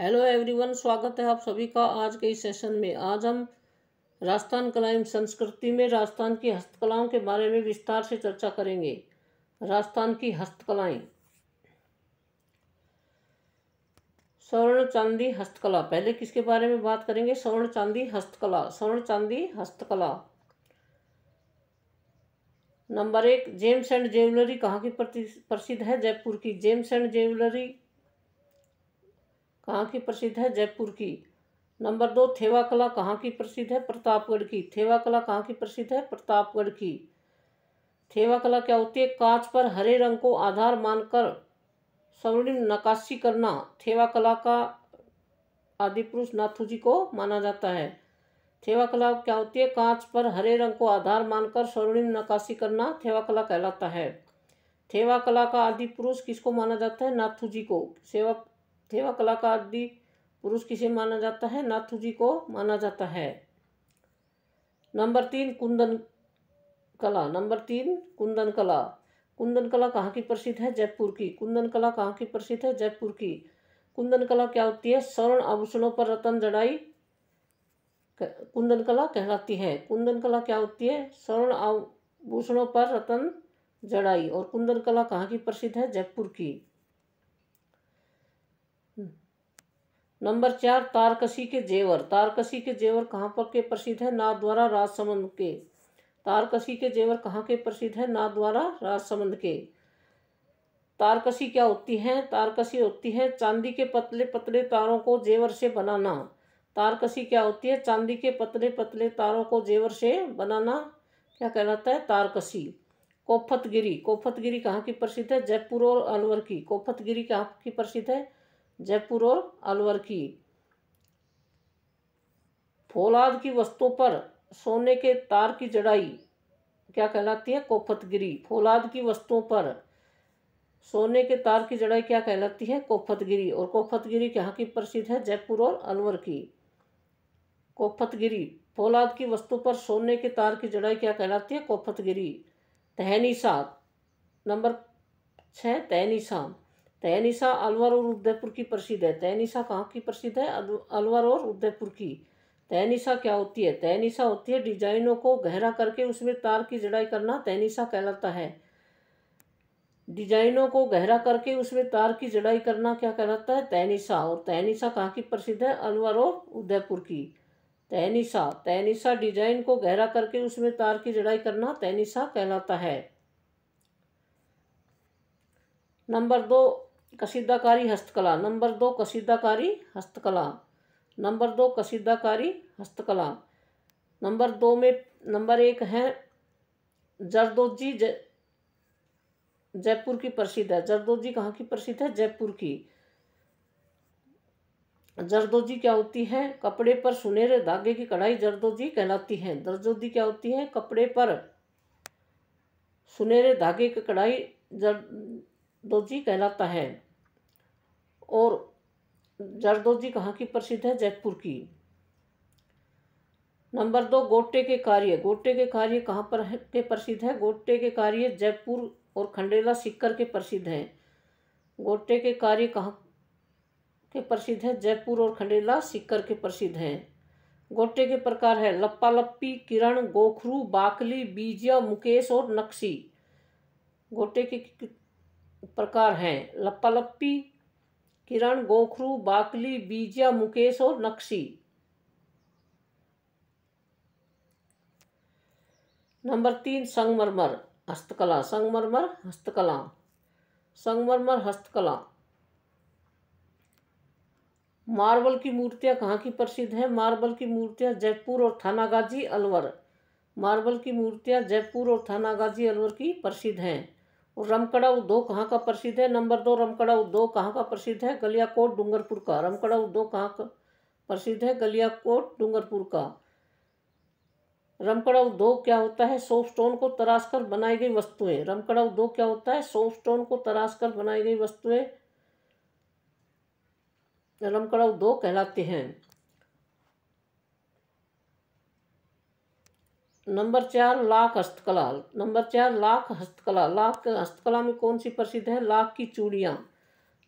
hello everyone स्वागत है आप सभी का आज के इस सेशन में आज हम राजस्थान कला एवं संस्कृति में राजस्थान की हस्तकलाओं के बारे में विस्तार से चर्चा करेंगे राजस्थान की हस्तकलाएं स्वर्ण चांदी हस्तकला पहले किसके बारे में बात करेंगे स्वर्ण चांदी हस्तकला स्वर्ण चांदी हस्तकला नंबर एक जेम्स एंड ज्वेलरी कहाँ की प्रसिद्ध है जयपुर की जेम्स एंड ज्वेलरी कहाँ की प्रसिद्ध है जयपुर की नंबर दो थेवा कला कहाँ की प्रसिद्ध है प्रतापगढ़ की थेवा कला कहाँ की प्रसिद्ध है प्रतापगढ़ की थेवा कला क्या होती है कांच पर हरे रंग को आधार मानकर स्वर्णिम नकाशी करना थेवा कला का आदि पुरुष नाथू जी को माना जाता है थेवा कला क्या होती है कांच पर हरे रंग को आधार मानकर स्वर्णिम नकाशी करना थेवा कला कहलाता है थेवा कला का आदि पुरुष किसको माना जाता है नाथू जी को सेवा थे कला का आदि पुरुष किसे माना जाता है नाथु जी को माना जाता है नंबर तीन कुंदन कला नंबर तीन कुंदन कला कुंदन कला कहाँ की प्रसिद्ध है जयपुर की कुंदन कला कहाँ की प्रसिद्ध है जयपुर की कुंदन कला क्या होती है स्वर्ण आभूषणों पर रतन जड़ाई कुंदन कला कहलाती है कुंदन कला क्या होती है स्वर्ण आभूषणों पर रतन जड़ाई और कुंदन कला कहाँ की प्रसिद्ध है जयपुर की नंबर चार तारकसी के जेवर तारकसी के जेवर कहाँ पर के प्रसिद्ध है नाथ द्वारा राजसमंद के तारकसी के जेवर कहाँ के प्रसिद्ध है नाथ द्वारा राजसमंद के तारकसी क्या होती है तारकसी होती है चांदी के पतले पतले तारों को जेवर से बनाना तारकसी क्या होती है चांदी के पतले पतले तारों को जेवर से बनाना क्या कहलाता है तारकसी कोफतगिरी कोफतगिरी कहाँ की प्रसिद्ध है जयपुर और अलवर की कोफतगिरी कहाँ की प्रसिद्ध है जयपुर और अलवर की फोलाद की वस्तुओं पर सोने के तार की जड़ाई क्या कहलाती है कोफतगिरी फोलाद की वस्तुओं पर सोने के तार की जड़ाई क्या कहलाती है कोफतगिरी और कोफतगिरी कहाँ की प्रसिद्ध है जयपुर और अलवर की कोफतगिरी फोलाद की वस्तु पर सोने के तार की जड़ाई क्या कहलाती है कोफतगिरी तहनीसा नंबर छः तहनीसा तहनिशा अलवर और उदयपुर की प्रसिद्ध है तैनिसा कहाँ की प्रसिद्ध है अलवर और उदयपुर की तहनिशा क्या होती है तहनिशा होती है डिजाइनों को गहरा करके उसमें तार की जड़ाई करना तहनिशा कहलाता है डिजाइनों को गहरा करके उसमें तार की जड़ाई करना क्या कहलाता है तहनिशा और तहनिशा कहाँ की प्रसिद्ध है अलवर और उदयपुर की तहनिशा तहनिशा डिजाइन को गहरा करके उसमें तार की जड़ाई करना तहनिशा कहलाता है नंबर दो कसीदाकारी हस्तकला नंबर दो कसीदाकारी हस्तकला नंबर दो कसीदाकारी हस्तकला नंबर दो में नंबर एक है जरदोजी जयपुर की प्रसिद्ध है जरदोजी कहाँ की प्रसिद्ध है जयपुर की जरदोजी क्या होती है कपड़े पर सुनहरे धागे की कढ़ाई जरदोजी कहलाती है जरदोजी क्या होती है कपड़े पर सुनहरे धागे की कढ़ाई जर जरदोजी कहलाता है और जरदोजी कहाँ की प्रसिद्ध है जयपुर की नंबर दो गोटे के कार्य गोटे के कार्य कहाँ पर के प्रसिद्ध है गोटे के कार्य जयपुर और खंडेला सिक्कर के प्रसिद्ध हैं गोटे के कार्य कहाँ के प्रसिद्ध है जयपुर और खंडेला सिक्कर के प्रसिद्ध हैं गोटे के प्रकार है लप्पा लप्पी किरण गोखरू बाकली बीजिया मुकेश और नक्शी गोटे के प्रकार हैं लप्पालप्पी किरण गोखरू बाकली बीजिया मुकेश और नक्शी नंबर तीन संगमरमर हस्तकला संगमरमर हस्तकला संगमरमर हस्तकला मार्बल की मूर्तियां कहाँ की प्रसिद्ध है मार्बल की मूर्तियां जयपुर और थानागाजी अलवर मार्बल की मूर्तियां जयपुर और थानागाजी अलवर की प्रसिद्ध हैं और रमकड़ा उद्योग कहाँ का प्रसिद्ध है नंबर दो रमकड़ा उद्योग कहाँ का प्रसिद्ध है गलिया कोट डूंगरपुर का रमकड़ा उद्योग कहाँ का प्रसिद्ध है गलिया कोट डूंगरपुर का रमकड़ा उद्योग क्या होता है सोफ स्टोन को तराश कर बनाई गई वस्तुएं रमकड़ा उद्योग क्या होता है सोफ स्टोन को तराश कर बनाई गई वस्तुएं रमकड़ा उद्योग कहलाते हैं नंबर चार लाख हस्तकला नंबर चार लाख हस्तकला लाख हस्तकला में कौन सी प्रसिद्ध है लाख की चूड़ियाँ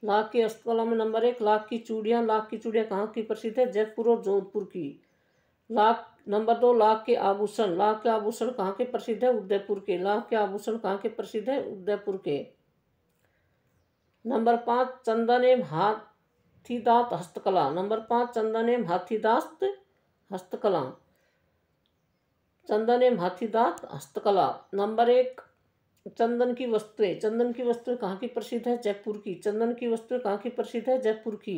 लाख की हस्तकला में नंबर एक लाख की चूड़ियाँ लाख की चूड़ियाँ कहाँ की प्रसिद्ध है जयपुर और जोधपुर की लाख नंबर दो लाख के आभूषण लाख के आभूषण कहाँ के प्रसिद्ध है उदयपुर के लाख के आभूषण कहाँ के प्रसिद्ध है उदयपुर के नंबर पाँच चंदन एम हाथीदात हस्तकला नंबर पाँच चंदन एम हाथीदास्त हस्तकला चंदन एम हाथीदात हस्तकला नंबर एक चंदन की वस्तुएं चंदन की वस्तुएं कहाँ की प्रसिद्ध है जयपुर की चंदन की वस्तुएं कहाँ की प्रसिद्ध है जयपुर की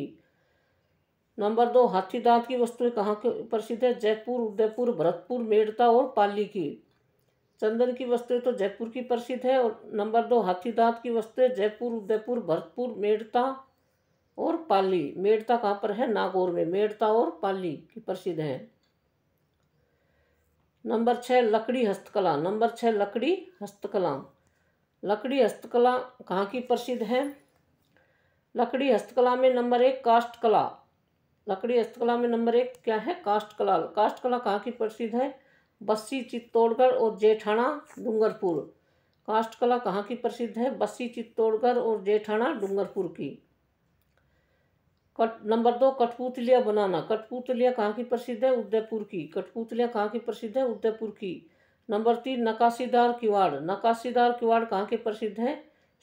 नंबर दो हाथी दांत की वस्तुएं कहाँ की प्रसिद्ध है जयपुर उदयपुर भरतपुर मेड़ता और पाली की चंदन की वस्तुएं तो जयपुर की प्रसिद्ध है और नंबर दो हाथी दांत की वस्तुएं जयपुर उदयपुर भरतपुर मेड़ता और पाली मेड़ता कहाँ पर है नागौर में मेड़ता और पाली की प्रसिद्ध है नंबर छः लकड़ी हस्तकला नंबर छः लकड़ी हस्तकला लकड़ी हस्तकला कहाँ की प्रसिद्ध है लकड़ी हस्तकला में नंबर एक काष्ठ कला लकड़ी हस्तकला में नंबर एक क्या है काष्ठ कला काष्ठ कला कहाँ की प्रसिद्ध है बस्सी चित्तौड़गढ़ और जेठाना डूंगरपुर काष्ठ कला कहाँ की प्रसिद्ध है बस्सी चित्तौड़गढ़ और जेठाना डूंगरपुर की कट नंबर दो कठपुतलिया बनाना कठपुतलिया कहाँ की प्रसिद्ध है उदयपुर की कठपुतलिया कहाँ की प्रसिद्ध है उदयपुर की नंबर तीन नकाशीदार किवाड़ नकाशीदार किवाड़ कहाँ के प्रसिद्ध है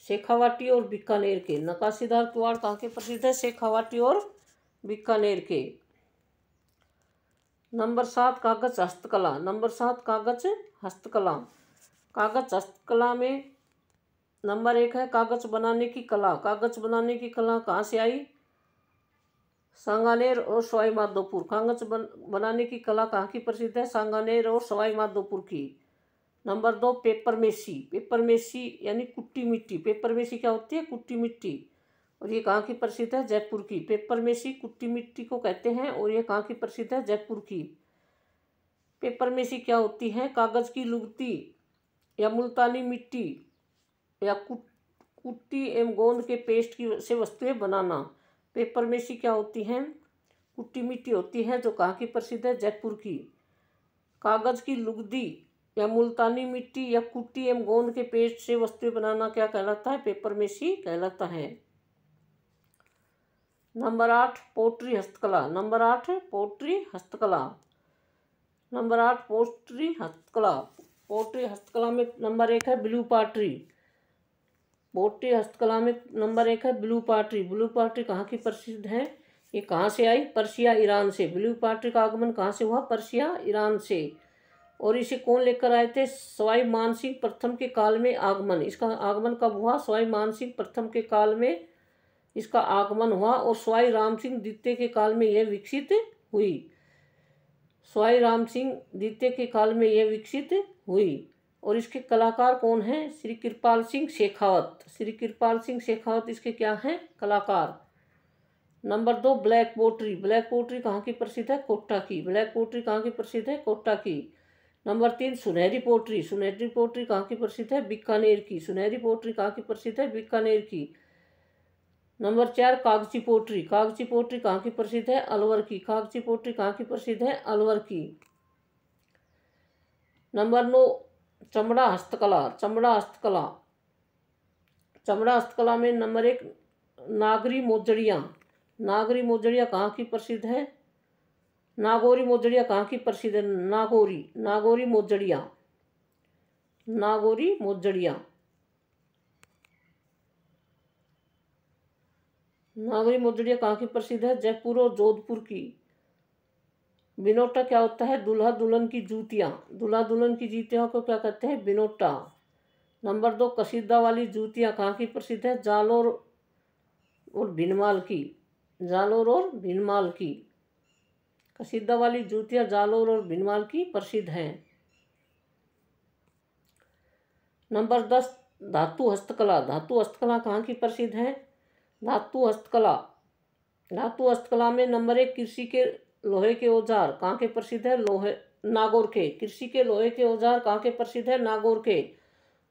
शेखावाटी और बीकानेर के नकाशीदार किवाड़ कहाँ के प्रसिद्ध है शेखावाटी और बीकानेर के नंबर सात कागज हस्तकला नंबर सात कागज हस्तकला कागज हस्तकला में नंबर एक है कागज बनाने की कला कागज बनाने की कला कहाँ से आई सांगानेर और सवाई माधोपुर कांगच बन, बनाने की कला कहाँ की प्रसिद्ध है सांगानेर और सवाई माधोपुर की नंबर दो पेपर मेसी पेपर मेसी यानी कुट्टी मिट्टी पेपर मेसी क्या होती है कुट्टी मिट्टी और ये कहाँ की प्रसिद्ध है जयपुर की पेपर मेसी कुट्टी मिट्टी को कहते हैं और ये कहाँ की प्रसिद्ध है जयपुर की पेपर मेसी क्या होती है कागज़ की लुगती या मुल्तानी मिट्टी या कुट कुट्टी एवं गोंद के पेस्ट की से वस्तुएं बनाना पेपर सी क्या होती हैं कुट्टी मिट्टी होती है जो कहाँ की प्रसिद्ध है जयपुर की कागज़ की लुगदी या मुल्तानी मिट्टी या कुट्टी एवं गोंद के पेट से वस्तुएं बनाना क्या कहलाता है पेपर सी कहलाता है नंबर आठ पोट्री हस्तकला नंबर आठ पोट्री हस्तकला नंबर आठ पोट्री हस्तकला पोट्री हस्तकला में नंबर एक है ब्लू पाटरी पोट्री हस्तकला में नंबर एक है ब्लू पार्टी ब्लू पार्टी कहाँ की प्रसिद्ध है ये कहाँ से आई पर्सिया ईरान से ब्लू पार्टी का आगमन कहाँ से हुआ पर्सिया ईरान से और इसे कौन लेकर आए थे सवाई मानसिंह प्रथम के काल में आगमन इसका आगमन कब हुआ सवाई मानसिंह प्रथम के काल में इसका आगमन हुआ और स्वाई राम सिंह द्वितीय के काल में यह विकसित हुई स्वाई राम सिंह द्वितीय के काल में यह विकसित हुई और इसके कलाकार कौन हैं श्री कृपाल सिंह शेखावत श्री कृपाल सिंह शेखावत इसके क्या हैं कलाकार नंबर दो ब्लैक पोट्री ब्लैक पोट्री कहाँ की प्रसिद्ध है कोट्टा की ब्लैक पोट्री कहाँ की प्रसिद्ध है कोट्टा की नंबर तीन सुनहरी पोट्री सुनहरी पोट्री कहाँ की प्रसिद्ध है बीकानेर की सुनहरी पोट्री कहाँ की प्रसिद्ध है बीकानेर की नंबर चार कागजी पोट्री कागजी पोट्री कहाँ की प्रसिद्ध है अलवर की कागजी पोट्री कहाँ की प्रसिद्ध है अलवर की नंबर नौ चमड़ा हस्तकला चमड़ा हस्तकला चमड़ा हस्तकला में नंबर एक नागरी मोजड़ियाँ नागरी मोजड़ियाँ कहाँ की प्रसिद्ध है नागौरी मोजड़ियाँ कहाँ की प्रसिद्ध है नागौरी नागौरी मोजड़ियाँ नागौरी मोजड़ियाँ नागरी मोजड़ियाँ कहाँ की प्रसिद्ध है जयपुर और जोधपुर की बिनोटा क्या होता है दूल्हा दुल्हन की जूतियाँ दूल्हा दुल्हन की जूतियों को क्या कहते हैं बिनोटा नंबर दो कसीदा वाली जूतियाँ कहाँ की प्रसिद्ध है जालोर और भिनमाल की जालोर और भिनमाल की कसीदा वाली जूतियाँ जालोर और भिनमाल की प्रसिद्ध हैं नंबर दस धातु हस्तकला धातु हस्तकला कहाँ की प्रसिद्ध है धातु हस्तकला धातु हस्तकला में नंबर एक कृषि के लोहे के औजार कहाँ के प्रसिद्ध है लोहे नागौर के कृषि के लोहे के औजार कहाँ के प्रसिद्ध है नागौर के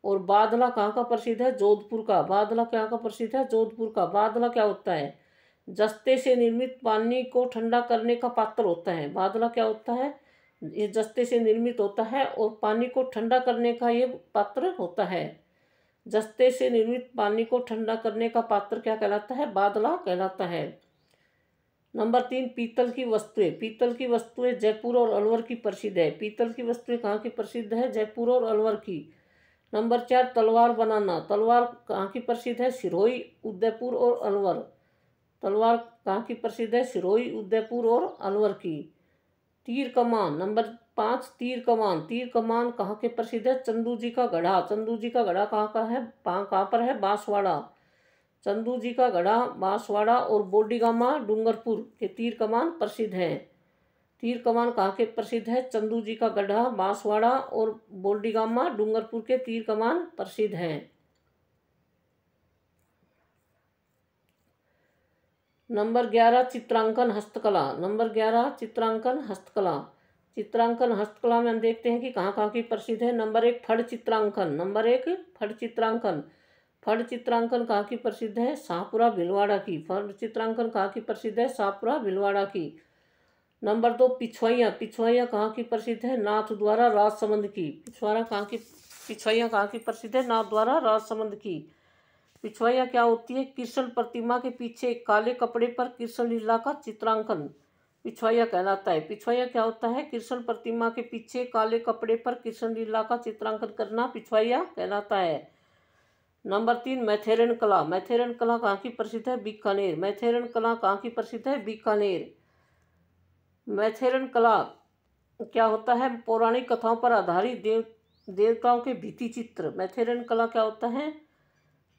और बादला कहाँ का प्रसिद्ध है जोधपुर का बादला कहाँ का प्रसिद्ध है जोधपुर का बादला क्या होता है जस्ते से निर्मित पानी को ठंडा करने का पात्र होता है बादला क्या होता है ये जस्ते से निर्मित होता है और पानी को ठंडा करने का ये पात्र होता है जस्ते से निर्मित पानी को ठंडा करने का पात्र क्या कहलाता है बादला कहलाता है नंबर तीन पीतल की वस्तुएं पीतल की वस्तुएं जयपुर और अलवर की प्रसिद्ध है पीतल की वस्तुएं कहाँ की प्रसिद्ध है जयपुर और अलवर की नंबर चार तलवार बनाना तलवार कहाँ की प्रसिद्ध है सिरोही उदयपुर और अलवर तलवार कहाँ की प्रसिद्ध है सिरोही उदयपुर और अलवर की तीर कमान नंबर पाँच तीर कमान तीर कमान कहाँ के प्रसिद्ध है चंदू जी का गढ़ा चंदू जी का गढ़ा कहाँ का है कहाँ पर है बांसवाड़ा चंदू जी का गढ़ा बांसवाड़ा और बोडीगामा डूंगरपुर के तीर कमान प्रसिद्ध हैं तीर कमान कहाँ के प्रसिद्ध है चंदू जी का गढ़ा बांसवाड़ा और बोडीगामा डूंगरपुर के तीर कमान प्रसिद्ध हैं नंबर ग्यारह चित्रांकन हस्तकला नंबर ग्यारह चित्रांकन हस्तकला चित्रांकन हस्तकला में हम देखते हैं कि कहाँ कहाँ की प्रसिद्ध है नंबर एक फड़ चित्रांकन नंबर एक फड़ चित्रांकन फर्ड चित्रांकन कहाँ की प्रसिद्ध है शाहपुरा भिलवाड़ा की फर्ड चित्रांकन कहाँ की प्रसिद्ध है शाहपुरा भिलवाड़ा की नंबर दो पिछवाइयाँ पिछवाइयाँ कहाँ की प्रसिद्ध है नाथ द्वारा राजसमंद की पिछवाड़ा कहाँ की पिछवाइयाँ कहाँ की प्रसिद्ध है नाथ द्वारा राजसमंद की पिछवाइयाँ क्या होती है कृष्ण प्रतिमा के पीछे काले कपड़े पर कृष्ण लीला का चित्रांकन पिछवाइया कहलाता है पिछवाइया क्या होता है कृष्ण प्रतिमा के पीछे काले कपड़े पर कृष्ण लीला का चित्रांकन करना पिछवाइया कहलाता है नंबर तीन मैथेरन कला मैथेरन कला कहाँ की प्रसिद्ध है बीकानेर मैथेरन कला कहाँ की प्रसिद्ध है बीकानेर मैथेरन कला क्या होता है पौराणिक कथाओं पर आधारित देव देवताओं के भीति चित्र मैथेरन कला क्या होता है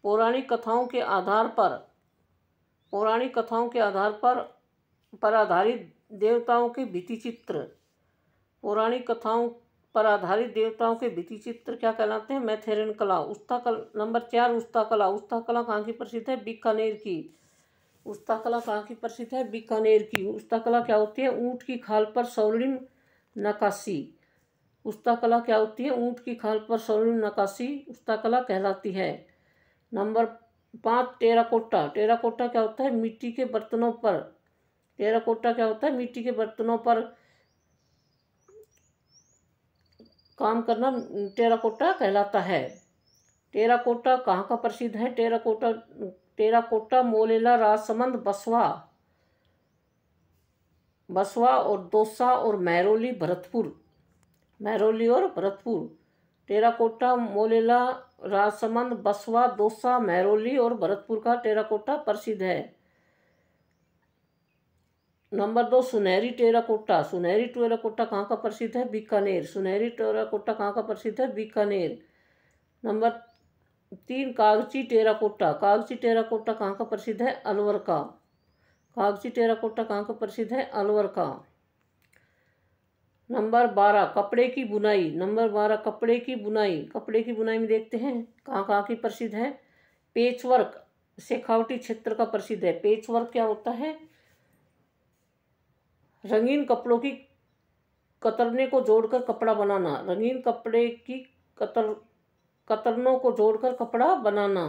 पौराणिक कथाओं के आधार पर पौराणिक कथाओं के आधार पर पर आधारित देवताओं के भीति चित्र पौराणिक कथाओं पर आधारित देवताओं के भित्ति चित्र क्या कहलाते हैं मैथेरन कला उस्ता कल नंबर चार उस्ता कला उस्ता कला कहाँ की प्रसिद्ध है बीकानेर की उस्ता कला कहाँ की प्रसिद्ध है बीकानेर की उस्ता कला क्या होती है ऊँट की खाल पर सौलिन नकाशी उस्ता कला क्या होती है ऊँट की खाल पर सौलिन नकाशी उस्ता कला कहलाती है नंबर पाँच टेराकोटा टेराकोटा क्या होता है मिट्टी के बर्तनों पर टेराकोटा क्या होता है मिट्टी के बर्तनों पर काम करना टेराकोटा कहलाता है टेराकोटा कहाँ का प्रसिद्ध है टेराकोटा टेराकोटा मोलेला राजसमंद बसवा बसवा और दोसा और मैरोली भरतपुर मैरोली और भरतपुर टेराकोटा मोलेला राजसमंद बसवा दोसा मैरोली और भरतपुर का टेराकोटा प्रसिद्ध है नंबर दो सुनहरी टेराकोटा सुनहरी टेराकोटा कहाँ का प्रसिद्ध है बीकानेर सुनहरी टेराकोटा कहाँ का प्रसिद्ध है बीकानेर नंबर तीन कागजी टेराकोटा कागजी टेराकोटा कहाँ का प्रसिद्ध है अलवर का कागजी टेराकोटा कहाँ का प्रसिद्ध है अलवर का नंबर बारह कपड़े की बुनाई नंबर बारह कपड़े की बुनाई कपड़े की बुनाई में देखते हैं कहाँ कहाँ की प्रसिद्ध है पेचवर्क शेखावटी क्षेत्र का प्रसिद्ध है पेचवर्क क्या होता है रंगीन कपड़ों की कतरने को जोड़कर कपड़ा बनाना रंगीन कपड़े की कतर कतरनों को जोड़कर कपड़ा बनाना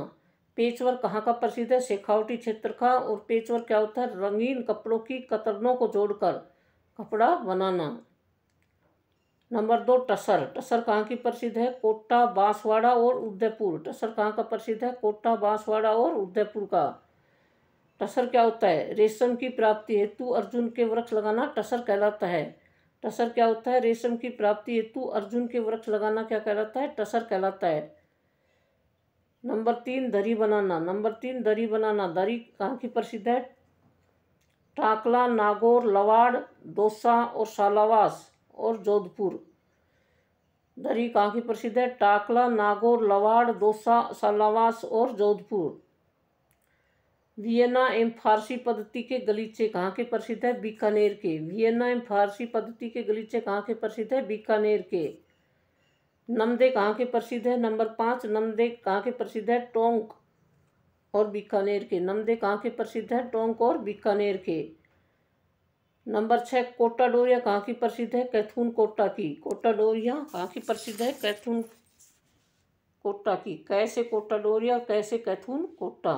पेचवर कहाँ का प्रसिद्ध है शेखावटी क्षेत्र का और पेचवर क्या होता है रंगीन कपड़ों की कतरनों को जोड़कर कपड़ा बनाना नंबर दो टसर टसर कहाँ की प्रसिद्ध है कोटा बांसवाड़ा और उदयपुर टसर कहाँ का प्रसिद्ध है कोटा बांसवाड़ा और उदयपुर का टसर क्या होता है रेशम की प्राप्ति हेतु अर्जुन के वृक्ष लगाना टसर कहलाता है टसर क्या होता है रेशम की प्राप्ति हेतु अर्जुन के वृक्ष लगाना क्या कहलाता है टसर कहलाता है नंबर तीन दरी बनाना नंबर तीन दरी बनाना दरी कहाँ की प्रसिद्ध है टाकला नागौर लवाड़ दोसा और शालावास और जोधपुर दरी कहाँ की प्रसिद्ध है टाकला नागौर लवाड़ दोसा शालावास और जोधपुर वियना एम फारसी पद्धति के गलीचे कहाँ के प्रसिद्ध है बीकानेर के वियना एम फारसी पद्धति के गलीचे कहाँ के प्रसिद्ध है बीकानेर के नमदे कहाँ के प्रसिद्ध है नंबर पाँच नमदे कहाँ के प्रसिद्ध है टोंक और बीकानेर के नमदे कहाँ के प्रसिद्ध है टोंक और बीकानेर के नंबर छः कोटा डोरिया कहाँ की प्रसिद्ध है कैथून कोटा की कोटा डोरिया कहाँ की प्रसिद्ध है कैथून कोटा की कैसे कोटा डोरिया कैसे कैथून कोटा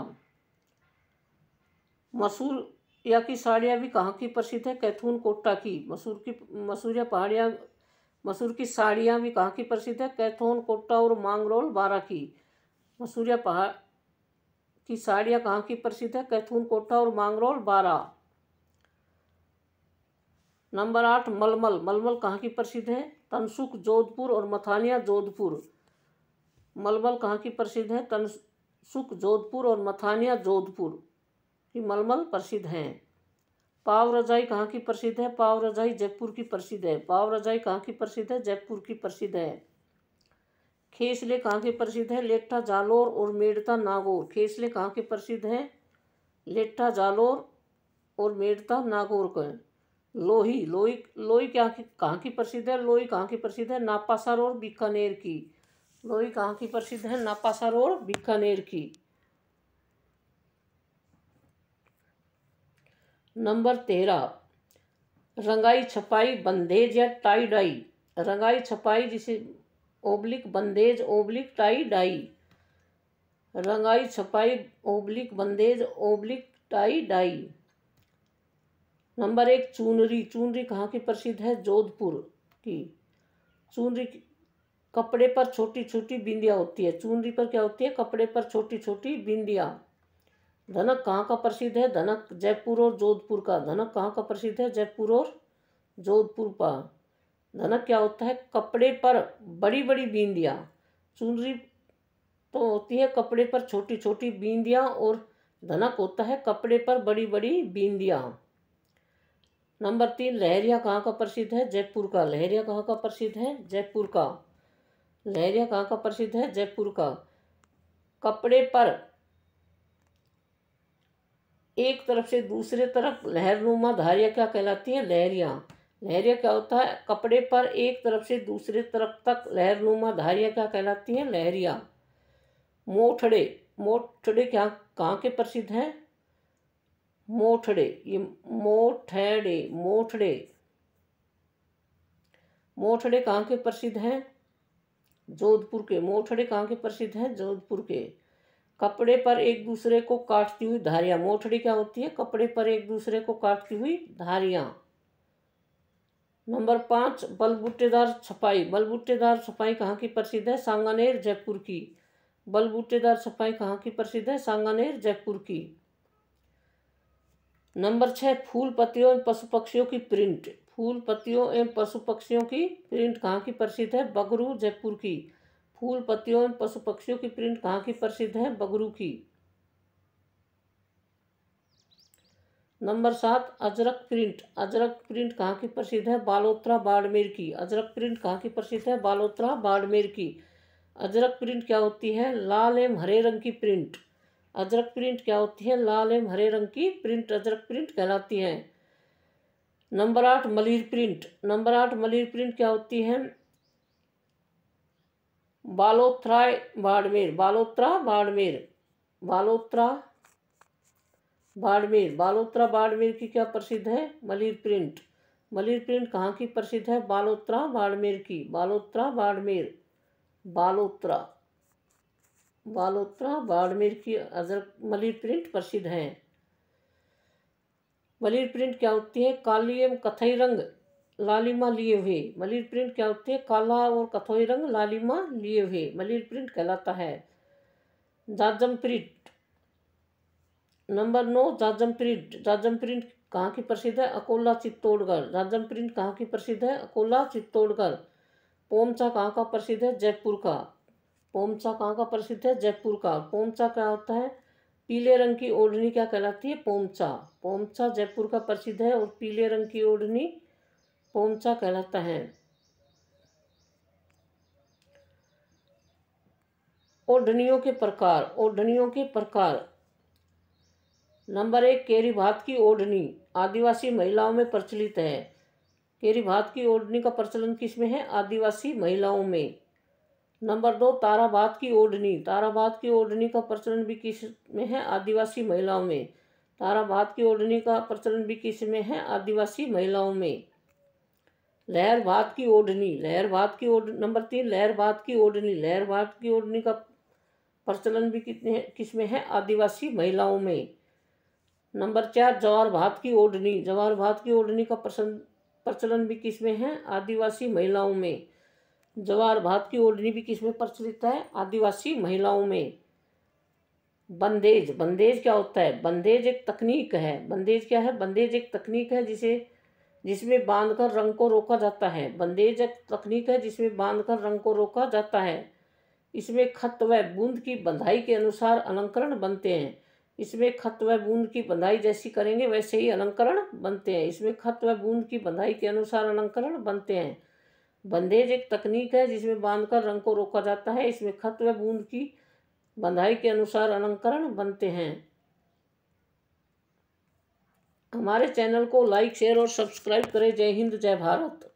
मसूर या की साड़ियाँ भी कहाँ की प्रसिद्ध है कैथून कोटा की मसूर की मसूर या पहाड़ियाँ मसूर की साड़ियाँ भी कहाँ की प्रसिद्ध है कैथून कोटा और मांगरोल बारा की मसूर या पहाड़ की साड़ियाँ कहाँ की प्रसिद्ध है कैथून कोटा और मांगरोल बारा नंबर आठ मलमल मलमल कहाँ की प्रसिद्ध है तनसुख जोधपुर और मथानिया जोधपुर मलमल कहाँ की प्रसिद्ध है तनसुख जोधपुर और मथानिया जोधपुर कि मलमल प्रसिद्ध हैं पाव रजाई कहाँ की प्रसिद्ध है पाव रजाई जयपुर की प्रसिद्ध है पाव रजाई कहाँ की प्रसिद्ध है जयपुर की प्रसिद्ध है खेसले कहाँ की प्रसिद्ध है लेट्ठा जालोर और मेड़ता नागौर खेसले कहाँ के प्रसिद्ध है लेट्ठा जालोर और मेड़ता नागौर का लोही लोही लोही क्या कहाँ की प्रसिद्ध है लोही कहाँ की प्रसिद्ध है नापासर और बीकानेर की लोही कहाँ की प्रसिद्ध है नापासर और बीकानेर की नंबर तेरह रंगाई छपाई बंदेज या टाई डाई रंगाई छपाई जिसे ओब्लिक बंदेज ओब्लिक टाई डाई रंगाई छपाई ओब्लिक बंदेज ओब्लिक टाई डाई नंबर एक चूनरी चूनरी कहाँ की प्रसिद्ध है जोधपुर की चूनरी कपड़े पर छोटी छोटी बिंदियाँ होती है चूनरी पर क्या होती है कपड़े पर छोटी छोटी बिंदियाँ धनक कहाँ का प्रसिद्ध है धनक जयपुर और जोधपुर का धनक कहाँ का प्रसिद्ध है जयपुर और जोधपुर का धनक क्या होता है कपड़े पर बड़ी बड़ी बींदियाँ चुनरी तो होती है कपड़े पर छोटी छोटी बींदियाँ और धनक होता है कपड़े पर बड़ी बड़ी बींदियाँ नंबर तीन लहरिया कहाँ का प्रसिद्ध है जयपुर का लहरिया कहाँ का प्रसिद्ध है जयपुर का लहरिया कहाँ का प्रसिद्ध है जयपुर का कपड़े पर एक तरफ से दूसरे तरफ लहरनुमा धारिया क्या कहलाती हैं लहरियाँ लहरिया क्या होता है कपड़े पर एक तरफ से दूसरे तरफ तक लहरनुमा धारिया क्या कहलाती हैं लहरिया मोठड़े मोठड़े क्या कहाँ के प्रसिद्ध हैं मोठड़े ये मोठड़े मोठड़े मोठड़े कहाँ के प्रसिद्ध हैं जोधपुर के मोठड़े कहाँ के प्रसिद्ध हैं जोधपुर के कपड़े पर एक दूसरे को काटती हुई धारियाँ मोठड़ी क्या होती है कपड़े पर एक दूसरे को काटती हुई धारियाँ नंबर पाँच बलबूटेदार छपाई बलबूटेदार छपाई कहाँ की प्रसिद्ध है सांगानेर जयपुर की बलबूटेदार छपाई कहाँ की प्रसिद्ध है सांगानेर जयपुर की नंबर छः फूल पत्तियों एवं पशु पक्षियों की प्रिंट फूल पत्तियों एवं पशु पक्षियों की प्रिंट कहाँ की प्रसिद्ध है बगरू जयपुर की फूल पत्तियों एवं पशु पक्षियों की प्रिंट कहाँ की प्रसिद्ध है बगरू की नंबर सात अजरक प्रिंट अजरक प्रिंट कहाँ की प्रसिद्ध है बालोत्रा बाड़मेर की अजरक प्रिंट कहाँ की प्रसिद्ध है बालोत्रा बाड़मेर की अजरक प्रिंट क्या होती है लाल एवं हरे रंग की प्रिंट अजरक प्रिंट क्या होती है लाल एवं हरे रंग की प्रिंट अजरक प्रिंट कहलाती है नंबर आठ मलिर प्रिंट नंबर आठ मलिर प्रिंट क्या होती है बालोत्राय बाड़मेर बालोत्रा बाड़मेर बालोत्रा बाड़मेर बालोत्रा बाड़मेर की क्या प्रसिद्ध है मलिर प्रिंट मलिर प्रिंट कहाँ की प्रसिद्ध है बालोत्रा बाड़मेर की बालोत्रा बाड़मेर बालोत्रा बालोत्रा बाड़मेर की अदर मलिर प्रिंट प्रसिद्ध हैं मलिर प्रिंट क्या होती है काली एवं कथई रंग लालिमा लिए हुए मलिर प्रिंट क्या होते हैं काला और कथोई रंग लालिमा लिए हुए मलिर प्रिंट कहलाता है जाजम प्रिंट नंबर नौ जाजम प्रिंट जाजम प्रिंट कहाँ की प्रसिद्ध है अकोला चित्तौड़गढ़ जाजम प्रिंट कहाँ की प्रसिद्ध है अकोला चित्तौड़गढ़ पोमचा कहाँ का प्रसिद्ध है जयपुर का पोमचा कहाँ का प्रसिद्ध है जयपुर का पोमचा क्या होता है पीले रंग की ओढ़नी क्या कहलाती है पोमचा पोमचा जयपुर का प्रसिद्ध है और पीले रंग की ओढ़नी पोमचा कहलाता है ओढ़नियों के प्रकार ओढ़नियों के प्रकार नंबर एक केरी भात की ओढ़नी आदिवासी महिलाओं में प्रचलित है केरी भात की ओढ़नी का प्रचलन किस में है आदिवासी महिलाओं में नंबर दो तारा भात की ओढ़नी तारा भात की ओढ़नी का प्रचलन भी किस में है आदिवासी महिलाओं में तारा भात की ओढ़नी का प्रचलन भी किस में है आदिवासी महिलाओं में लहर भात की ओढ़नी लहर भात की ओढ़ नंबर तीन लहर भात की ओढ़नी लहर भात की ओढ़नी का प्रचलन भी कितने किस में है आदिवासी महिलाओं में नंबर चार जवार भात की ओढ़नी जवार भात की ओढ़नी का प्रसन्न प्रचलन भी किस में है आदिवासी महिलाओं में जवार भात की ओढ़नी भी किस में प्रचलित है आदिवासी महिलाओं में बंदेज बंदेज क्या होता है बंदेज एक तकनीक है बंदेज क्या है बंदेज एक तकनीक है जिसे जिसमें बांधकर रंग को रोका जाता है बंदेज एक तकनीक है जिसमें बांधकर रंग को रोका जाता है इसमें खत व बूंद की बंधाई के अनुसार अलंकरण बनते हैं इसमें खत व बूंद की बंधाई जैसी करेंगे वैसे ही अलंकरण बनते हैं इसमें खत व बूंद की बंधाई के अनुसार अलंकरण बनते हैं बंदेज एक तकनीक है जिसमें बांधकर रंग को रोका जाता है इसमें खत व बूंद की बंधाई के अनुसार अलंकरण बनते हैं हमारे चैनल को लाइक शेयर और सब्सक्राइब करें जय हिंद जय भारत